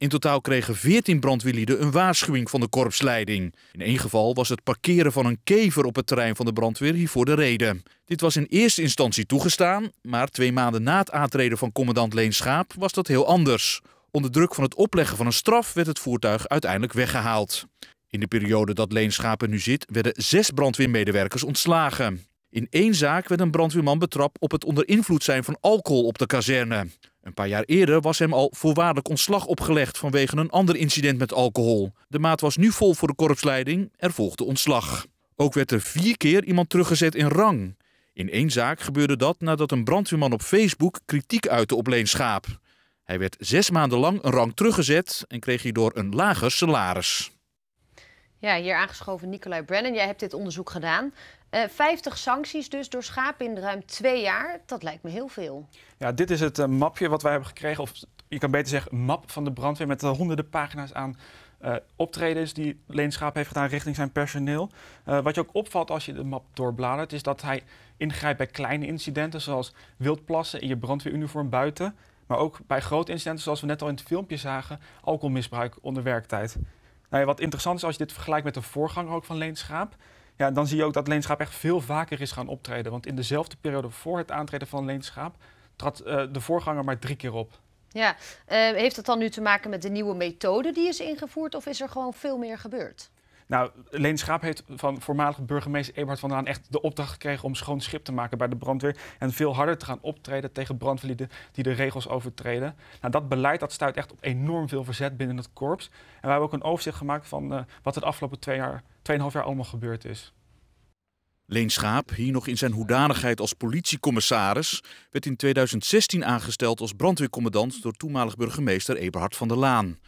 In totaal kregen 14 brandweerlieden een waarschuwing van de korpsleiding. In één geval was het parkeren van een kever op het terrein van de brandweer hiervoor de reden. Dit was in eerste instantie toegestaan, maar twee maanden na het aantreden van commandant Leen Schaap was dat heel anders. Onder druk van het opleggen van een straf werd het voertuig uiteindelijk weggehaald. In de periode dat Leen Schaap er nu zit, werden zes brandweermedewerkers ontslagen. In één zaak werd een brandweerman betrapt op het onder invloed zijn van alcohol op de kazerne. Een paar jaar eerder was hem al voorwaardelijk ontslag opgelegd vanwege een ander incident met alcohol. De maat was nu vol voor de korpsleiding, er volgde ontslag. Ook werd er vier keer iemand teruggezet in rang. In één zaak gebeurde dat nadat een brandweerman op Facebook kritiek uitte op opleen Schaap. Hij werd zes maanden lang een rang teruggezet en kreeg hierdoor een lager salaris. Ja, hier aangeschoven Nicolai Brennan. Jij hebt dit onderzoek gedaan. Uh, eh, 50 sancties dus door schaap in ruim twee jaar. Dat lijkt me heel veel. Ja, dit is het eh, mapje wat wij hebben gekregen. Of je kan beter zeggen, map van de brandweer met eh, honderden pagina's aan optredens die Leenschap heeft gedaan richting zijn personeel. wat je ook opvalt als je de map doorbladert, is dat hij ingrijpt bij kleine incidenten, zoals wildplassen in je brandweeruniform buiten. Maar ook bij grote incidenten, zoals we net al in het filmpje zagen, alcoholmisbruik onder werktijd. Nou wat interessant is als je dit vergelijkt met de voorganger ook van Leenschaap. Ja, dan zie je ook dat Leenschaap echt veel vaker is gaan optreden. Want in dezelfde periode voor het aantreden van Leenschaap trad eh, de voorganger maar drie keer op. Ja, eh, heeft dat dan nu te maken met de nieuwe methode die is ingevoerd of is er gewoon veel meer gebeurd? Nou, Leen Schaap heeft van voormalig burgemeester Eberhard van Laan echt de opdracht gekregen om schoon schip te maken bij de brandweer. En veel harder te gaan optreden tegen brandweerlieden die de regels overtreden. Nou, dat beleid dat stuit echt op enorm veel verzet binnen het korps. En wij hebben ook een overzicht gemaakt van uh, wat het afgelopen twee jaar, jaar allemaal gebeurd is. Leen Schaap, hier nog in zijn hoedanigheid als politiecommissaris, werd in 2016 aangesteld als brandweercommandant door toenmalig burgemeester Eberhard van der Laan.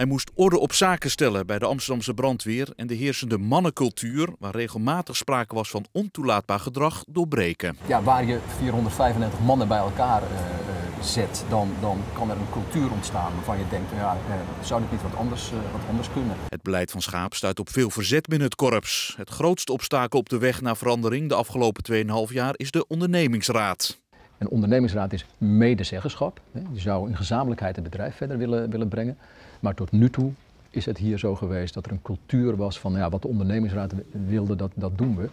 Hij moest orde op zaken stellen bij de Amsterdamse brandweer en de heersende mannencultuur, waar regelmatig sprake was van ontoelaatbaar gedrag, doorbreken. Ja, waar je 435 mannen bij elkaar eh, eh, zet, dan, dan kan er een cultuur ontstaan waarvan je denkt, nou ja, uh, zou dit niet wat anders, wat anders kunnen? Het beleid van Schaap stuit op veel verzet binnen het korps. Het grootste obstakel op de weg naar verandering de afgelopen 2,5 jaar is de ondernemingsraad. Een ondernemingsraad is medezeggenschap. Je zou in gezamenlijkheid het bedrijf verder willen, willen brengen. Maar tot nu toe is het hier zo geweest dat er een cultuur was van ja, wat de ondernemingsraad wilde, dat, dat doen we.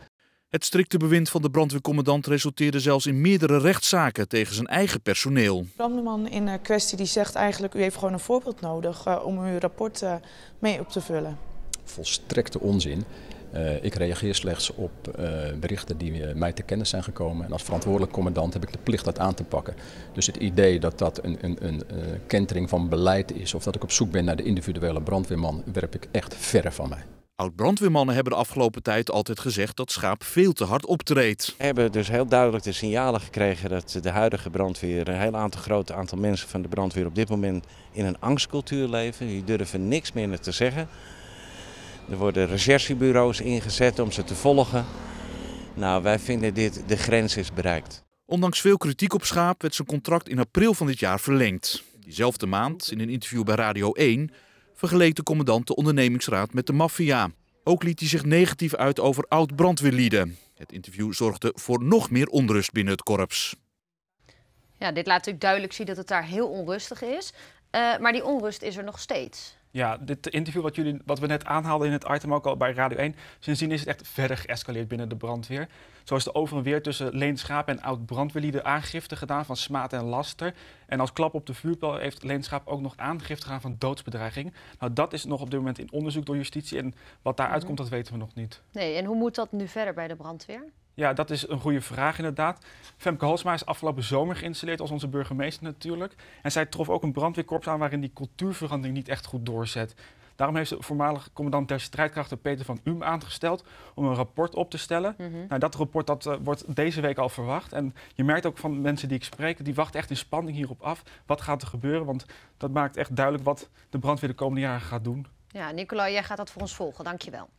Het strikte bewind van de brandweercommandant resulteerde zelfs in meerdere rechtszaken tegen zijn eigen personeel. Brandman in eh, kwestie die zegt eigenlijk u heeft gewoon een voorbeeld nodig eh, om uw rapport eh, mee op te vullen. Volstrekte onzin. Eh, ik reageer slechts op eh, berichten die eh, mij te kennis zijn gekomen. En als verantwoordelijk commandant heb ik de plicht dat aan te pakken. Dus het idee dat dat een, een, een kentering van beleid is of dat ik op zoek ben naar de individuele brandweerman, werp ik echt verre van mij. Oud-brandweermannen hebben de afgelopen tijd altijd gezegd dat schaap veel te hard optreedt. We hebben dus heel duidelijk de signalen gekregen dat de huidige brandweer, een heel aantal groot aantal mensen van de brandweer op dit moment in een angstcultuur leven. Die durven niks meer te zeggen. Er worden recherchebureaus ingezet om ze te volgen. Nou, wij vinden dit de grens is bereikt. Ondanks veel kritiek op Schaap werd zijn contract in april van dit jaar verlengd. Diezelfde maand, in een interview bij Radio 1, vergeleek de commandant de ondernemingsraad met de maffia. Ook liet hij zich negatief uit over oud-brandweerlieden. Het interview zorgde voor nog meer onrust binnen het korps. Ja, dit laat natuurlijk duidelijk zien dat het daar heel onrustig is. Eh, maar die onrust is er nog steeds. Ja, dit interview wat, jullie, wat we net aanhaalden in het item ook al bij Radio 1. Sindsdien is het echt verder geëscaleerd binnen de brandweer. Zo is er over en weer tussen Leen en oud-brandweerlieden aangifte gedaan van smaad en laster. En als klap op de vuurpijl heeft Leen ook nog aangifte gedaan van doodsbedreiging. Nou, dat is nog op dit moment in onderzoek door justitie. En wat daaruit mhm. komt, dat weten we nog niet. Nee, en hoe moet dat nu verder bij de brandweer? Ja, dat is een goede vraag inderdaad. Femke Halsma is afgelopen zomer geïnstalleerd als onze burgemeester natuurlijk. En zij trof ook een brandweerkorps aan waarin die cultuurverandering niet echt goed doorzet. Daarom heeft de voormalige commandant der strijdkrachten Peter van Um aangesteld om een rapport op te stellen. Mhm. nou, dat rapport dat, eh, wordt deze week al verwacht. En je merkt ook van mensen die ik spreek, die wachten echt in spanning hierop af. Wat gaat er gebeuren? Want dat maakt echt duidelijk wat de brandweer de komende jaren gaat doen. Ja, Nicola, jij gaat dat voor ons volgen. Dank je wel.